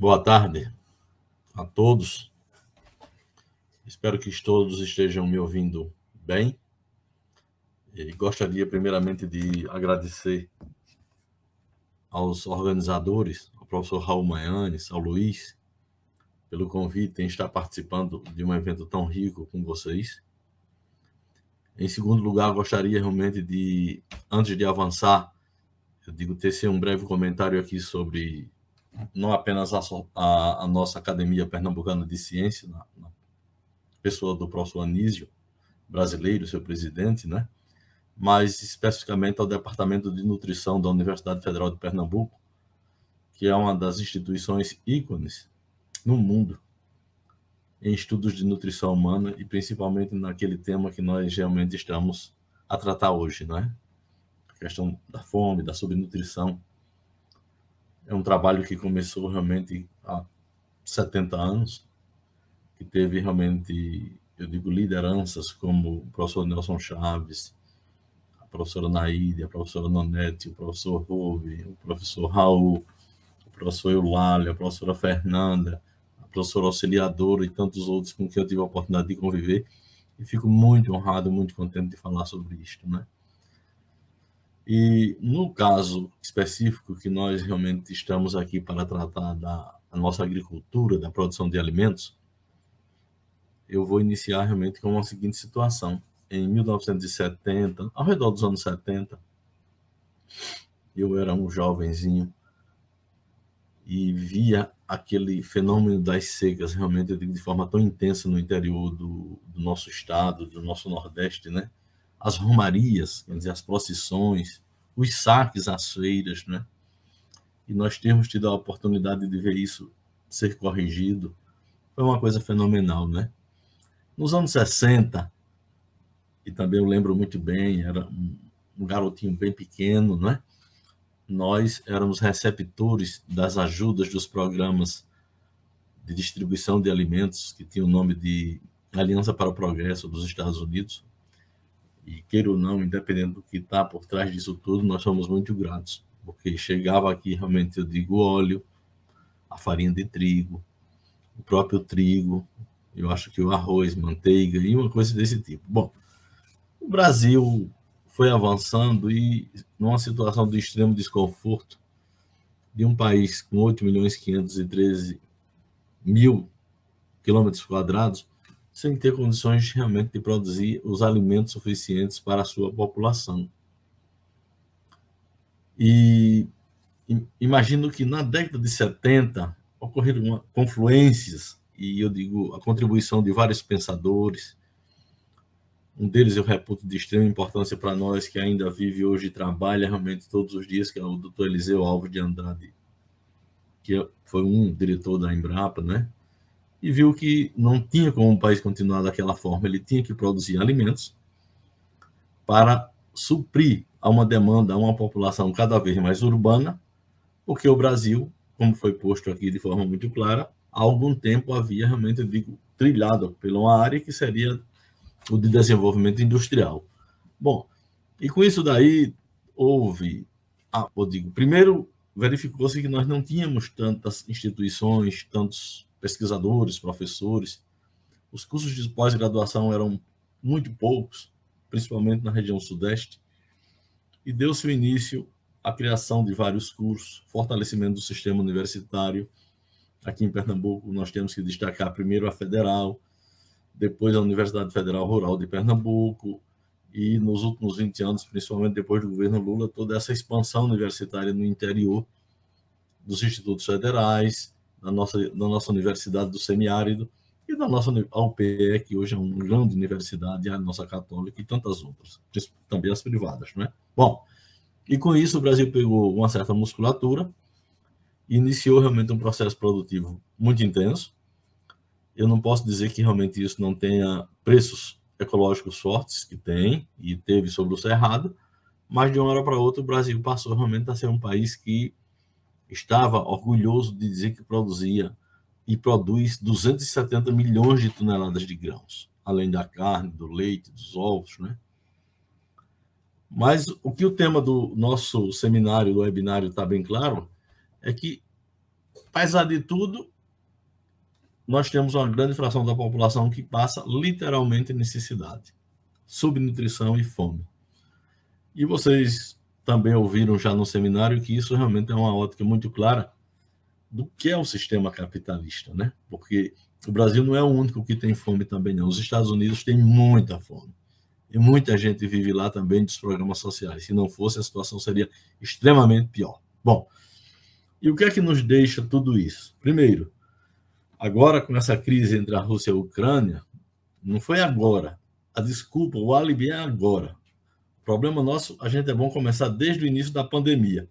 Boa tarde a todos. Espero que todos estejam me ouvindo bem. E gostaria, primeiramente, de agradecer aos organizadores, ao professor Raul Maianes, ao Luiz, pelo convite em estar participando de um evento tão rico com vocês. Em segundo lugar, gostaria realmente de, antes de avançar, eu digo, tecer um breve comentário aqui sobre não apenas a, a, a nossa Academia Pernambucana de Ciência, na, na pessoa do professor Anísio, brasileiro, seu presidente, né? mas especificamente ao Departamento de Nutrição da Universidade Federal de Pernambuco, que é uma das instituições ícones no mundo em estudos de nutrição humana e principalmente naquele tema que nós realmente estamos a tratar hoje, não é? A questão da fome, da subnutrição é um trabalho que começou realmente há 70 anos, que teve realmente, eu digo, lideranças como o professor Nelson Chaves, a professora Naíde, a professora Nonete, o professor Rove, o professor Raul, o professor Eulália, a professora Fernanda, a professora Auxiliadora e tantos outros com quem eu tive a oportunidade de conviver. E fico muito honrado, muito contente de falar sobre isto, né? E no caso específico que nós realmente estamos aqui para tratar da nossa agricultura, da produção de alimentos, eu vou iniciar realmente com a seguinte situação. Em 1970, ao redor dos anos 70, eu era um jovenzinho e via aquele fenômeno das secas realmente de forma tão intensa no interior do, do nosso estado, do nosso Nordeste, né? as romarias, quer dizer, as procissões, os saques às feiras, né? E nós temos tido a oportunidade de ver isso ser corrigido. Foi uma coisa fenomenal, né? Nos anos 60, e também eu lembro muito bem, era um garotinho bem pequeno, né? Nós éramos receptores das ajudas dos programas de distribuição de alimentos que tinha o nome de Aliança para o Progresso dos Estados Unidos, e queira ou não, independente do que está por trás disso tudo, nós somos muito gratos, porque chegava aqui realmente, eu digo, óleo, a farinha de trigo, o próprio trigo, eu acho que o arroz, manteiga e uma coisa desse tipo. Bom, o Brasil foi avançando e numa situação de extremo desconforto de um país com 8 milhões 513 mil quilômetros quadrados, sem ter condições realmente de produzir os alimentos suficientes para a sua população. E imagino que na década de 70 ocorreram confluências, e eu digo a contribuição de vários pensadores. Um deles eu reputo de extrema importância para nós que ainda vive hoje e trabalha realmente todos os dias, que é o Dr. Eliseu Alves de Andrade, que é, foi um diretor da Embrapa, né? e viu que não tinha como o país continuar daquela forma, ele tinha que produzir alimentos para suprir a uma demanda, a uma população cada vez mais urbana, porque o Brasil, como foi posto aqui de forma muito clara, há algum tempo havia realmente, digo, trilhado pela uma área que seria o de desenvolvimento industrial. Bom, e com isso daí houve, ah, eu digo, primeiro verificou-se que nós não tínhamos tantas instituições, tantos pesquisadores, professores. Os cursos de pós-graduação eram muito poucos, principalmente na região sudeste, e deu-se o início à criação de vários cursos, fortalecimento do sistema universitário. Aqui em Pernambuco, nós temos que destacar primeiro a Federal, depois a Universidade Federal Rural de Pernambuco, e nos últimos 20 anos, principalmente depois do governo Lula, toda essa expansão universitária no interior dos institutos federais, na nossa, na nossa Universidade do Semiárido e da nossa UPE, que hoje é uma grande universidade, a nossa Católica e tantas outras, também as privadas, não é? Bom, e com isso o Brasil pegou uma certa musculatura, iniciou realmente um processo produtivo muito intenso. Eu não posso dizer que realmente isso não tenha preços ecológicos fortes, que tem e teve sobre o Cerrado, mas de uma hora para outra o Brasil passou realmente a ser um país que estava orgulhoso de dizer que produzia e produz 270 milhões de toneladas de grãos, além da carne, do leite, dos ovos, né? Mas o que o tema do nosso seminário, do webinário, está bem claro, é que, apesar de tudo, nós temos uma grande fração da população que passa literalmente necessidade, subnutrição e fome. E vocês também ouviram já no seminário que isso realmente é uma ótica muito clara do que é o sistema capitalista, né? Porque o Brasil não é o único que tem fome também, não. Os Estados Unidos têm muita fome. E muita gente vive lá também dos programas sociais. Se não fosse, a situação seria extremamente pior. Bom, e o que é que nos deixa tudo isso? Primeiro, agora com essa crise entre a Rússia e a Ucrânia, não foi agora. A desculpa, o álibi é agora. Problema nosso, a gente é bom começar desde o início da pandemia.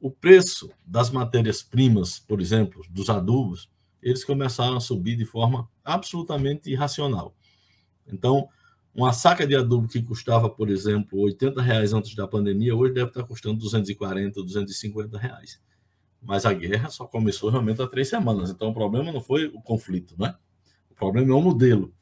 O preço das matérias-primas, por exemplo, dos adubos, eles começaram a subir de forma absolutamente irracional. Então, uma saca de adubo que custava, por exemplo, 80 reais antes da pandemia, hoje deve estar custando 240, 250 reais. Mas a guerra só começou realmente há três semanas. Então, o problema não foi o conflito, né? O problema é o modelo.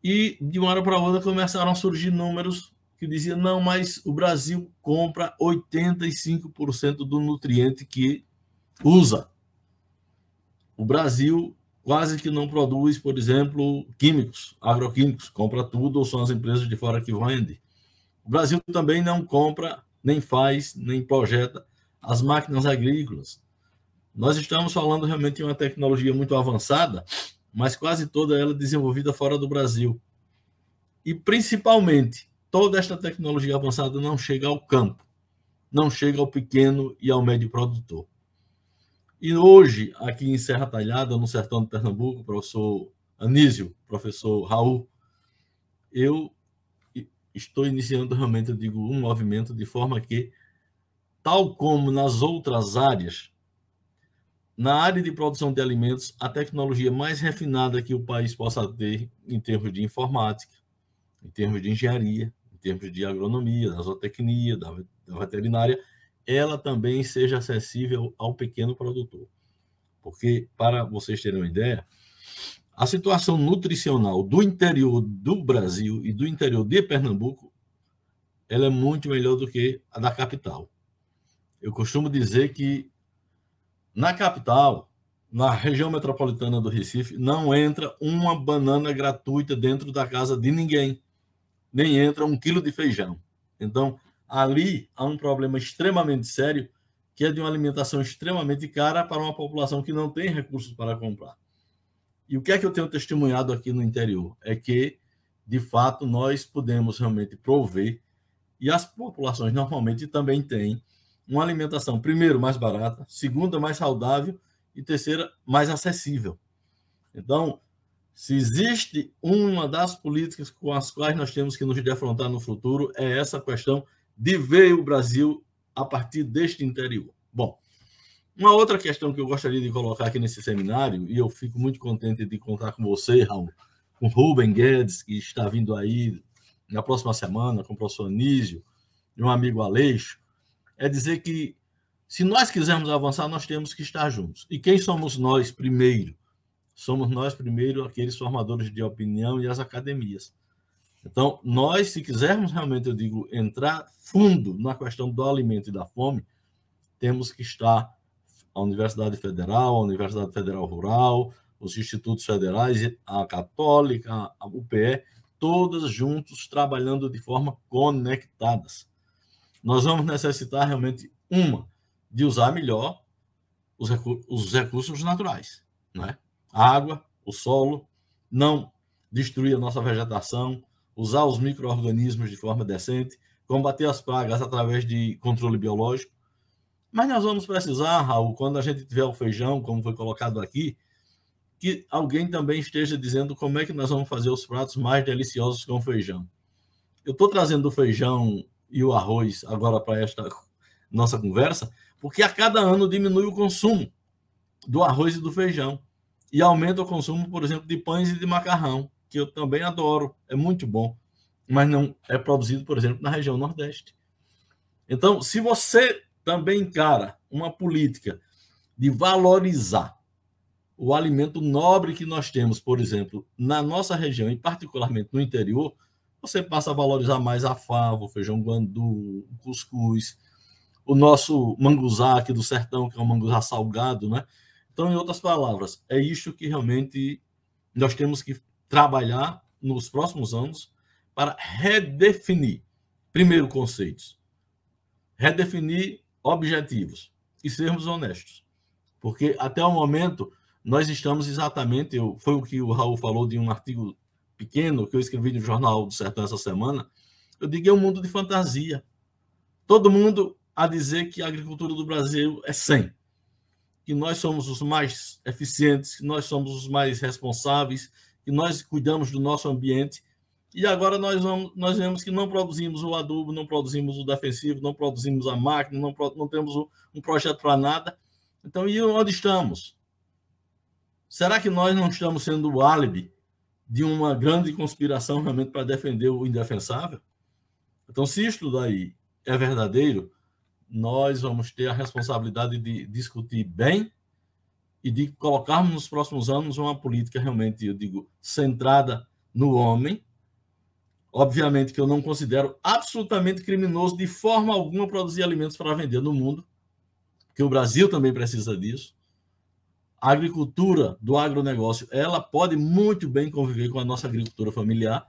E, de uma hora para outra, começaram a surgir números que dizia: não, mas o Brasil compra 85% do nutriente que usa. O Brasil quase que não produz, por exemplo, químicos, agroquímicos, compra tudo ou são as empresas de fora que vendem. O Brasil também não compra, nem faz, nem projeta as máquinas agrícolas. Nós estamos falando realmente de uma tecnologia muito avançada, mas quase toda ela desenvolvida fora do Brasil. E principalmente toda esta tecnologia avançada não chega ao campo, não chega ao pequeno e ao médio produtor. E hoje, aqui em Serra Talhada, no sertão de Pernambuco, o professor Anísio, professor Raul, eu estou iniciando realmente, eu digo, um movimento de forma que, tal como nas outras áreas, na área de produção de alimentos, a tecnologia mais refinada que o país possa ter em termos de informática, em termos de engenharia, termos de agronomia, da zootecnia, da, da veterinária, ela também seja acessível ao pequeno produtor. Porque, para vocês terem uma ideia, a situação nutricional do interior do Brasil e do interior de Pernambuco ela é muito melhor do que a da capital. Eu costumo dizer que na capital, na região metropolitana do Recife, não entra uma banana gratuita dentro da casa de ninguém nem entra um quilo de feijão. Então, ali há um problema extremamente sério, que é de uma alimentação extremamente cara para uma população que não tem recursos para comprar. E o que é que eu tenho testemunhado aqui no interior? É que, de fato, nós podemos realmente prover, e as populações normalmente também têm, uma alimentação, primeiro, mais barata, segunda, mais saudável e terceira, mais acessível. Então, se existe uma das políticas com as quais nós temos que nos defrontar no futuro, é essa questão de ver o Brasil a partir deste interior. Bom, uma outra questão que eu gostaria de colocar aqui nesse seminário, e eu fico muito contente de contar com você, Raul, com Ruben Guedes, que está vindo aí na próxima semana, com o professor Anísio, e um amigo Aleixo, é dizer que se nós quisermos avançar, nós temos que estar juntos. E quem somos nós primeiro? somos nós primeiro aqueles formadores de opinião e as academias. Então, nós, se quisermos realmente, eu digo, entrar fundo na questão do alimento e da fome, temos que estar a Universidade Federal, a Universidade Federal Rural, os institutos federais, a Católica, a UPE, todas juntos trabalhando de forma conectadas. Nós vamos necessitar realmente uma de usar melhor os, recursos naturais, não é? a água, o solo, não destruir a nossa vegetação, usar os micro-organismos de forma decente, combater as pragas através de controle biológico. Mas nós vamos precisar, Raul, quando a gente tiver o feijão, como foi colocado aqui, que alguém também esteja dizendo como é que nós vamos fazer os pratos mais deliciosos com feijão. Eu estou trazendo o feijão e o arroz agora para esta nossa conversa, porque a cada ano diminui o consumo do arroz e do feijão e aumenta o consumo, por exemplo, de pães e de macarrão, que eu também adoro, é muito bom, mas não é produzido, por exemplo, na região Nordeste. Então, se você também encara uma política de valorizar o alimento nobre que nós temos, por exemplo, na nossa região e particularmente no interior, você passa a valorizar mais a fava, o feijão guandu, o cuscuz, o nosso manguzá aqui do sertão, que é um manguzá salgado, né? Então, em outras palavras, é isto que realmente nós temos que trabalhar nos próximos anos para redefinir, primeiro, conceitos, redefinir objetivos e sermos honestos. Porque até o momento nós estamos exatamente, eu, foi o que o Raul falou de um artigo pequeno que eu escrevi no Jornal do Sertão essa semana, eu digo é um mundo de fantasia. Todo mundo a dizer que a agricultura do Brasil é 100 que nós somos os mais eficientes, que nós somos os mais responsáveis, que nós cuidamos do nosso ambiente. E agora nós, vamos, nós vemos que não produzimos o adubo, não produzimos o defensivo, não produzimos a máquina, não, não temos um projeto para nada. Então, e onde estamos? Será que nós não estamos sendo o álibi de uma grande conspiração realmente para defender o indefensável? Então, se isso daí é verdadeiro, nós vamos ter a responsabilidade de discutir bem e de colocarmos nos próximos anos uma política realmente, eu digo, centrada no homem. Obviamente que eu não considero absolutamente criminoso de forma alguma produzir alimentos para vender no mundo, porque o Brasil também precisa disso. A agricultura do agronegócio, ela pode muito bem conviver com a nossa agricultura familiar,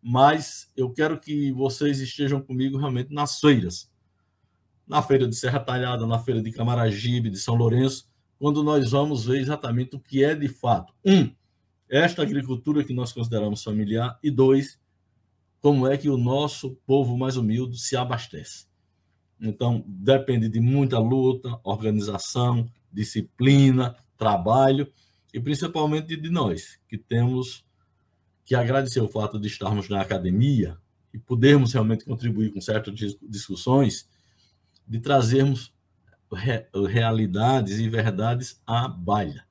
mas eu quero que vocês estejam comigo realmente nas feiras na feira de Serra Talhada, na feira de Camaragibe, de São Lourenço, quando nós vamos ver exatamente o que é de fato. Um, esta agricultura que nós consideramos familiar, e dois, como é que o nosso povo mais humilde se abastece. Então, depende de muita luta, organização, disciplina, trabalho e principalmente de nós, que temos que agradecer o fato de estarmos na academia e podermos realmente contribuir com certas discussões de trazermos realidades e verdades à baila.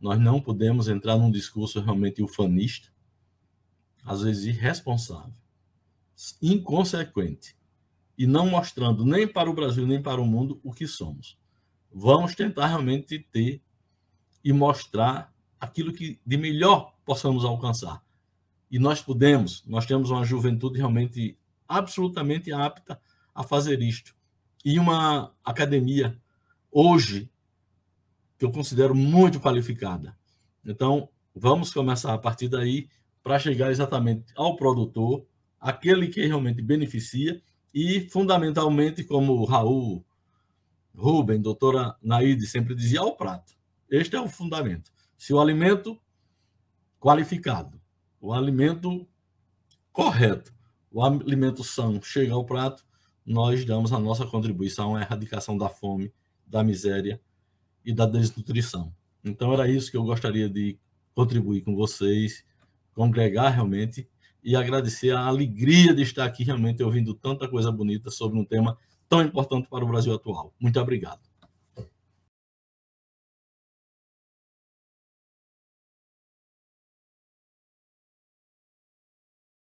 Nós não podemos entrar num discurso realmente ufanista, às vezes irresponsável, inconsequente, e não mostrando nem para o Brasil nem para o mundo o que somos. Vamos tentar realmente ter e mostrar aquilo que de melhor possamos alcançar. E nós podemos, nós temos uma juventude realmente absolutamente apta a fazer isto e uma academia hoje que eu considero muito qualificada. Então, vamos começar a partir daí para chegar exatamente ao produtor, aquele que realmente beneficia e, fundamentalmente, como o Raul, Ruben, doutora Naide sempre dizia, ao prato. Este é o fundamento. Se o alimento qualificado, o alimento correto, o alimento são chega ao prato, nós damos a nossa contribuição à erradicação da fome, da miséria e da desnutrição. Então, era isso que eu gostaria de contribuir com vocês, congregar realmente e agradecer a alegria de estar aqui realmente ouvindo tanta coisa bonita sobre um tema tão importante para o Brasil atual. Muito obrigado.